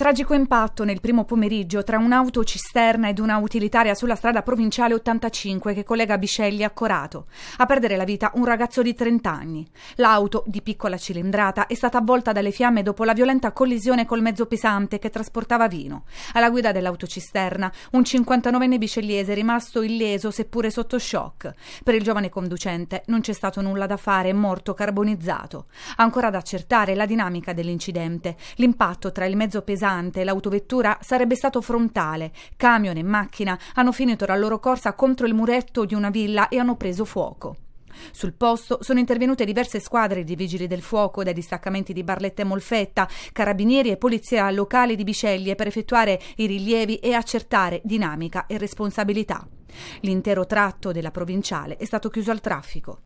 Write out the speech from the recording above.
Tragico impatto nel primo pomeriggio tra un'autocisterna ed una utilitaria sulla strada provinciale 85 che collega Biscelli a Corato. A perdere la vita un ragazzo di 30 anni. L'auto, di piccola cilindrata, è stata avvolta dalle fiamme dopo la violenta collisione col mezzo pesante che trasportava vino. Alla guida dell'autocisterna, un 59enne bicelliese rimasto illeso seppure sotto shock. Per il giovane conducente non c'è stato nulla da fare, è morto carbonizzato. Ancora da accertare la dinamica dell'incidente, l'impatto tra il mezzo pesante importante, l'autovettura sarebbe stato frontale. Camion e macchina hanno finito la loro corsa contro il muretto di una villa e hanno preso fuoco. Sul posto sono intervenute diverse squadre di vigili del fuoco dai distaccamenti di Barletta e Molfetta, carabinieri e polizia locale di Biceglie per effettuare i rilievi e accertare dinamica e responsabilità. L'intero tratto della provinciale è stato chiuso al traffico.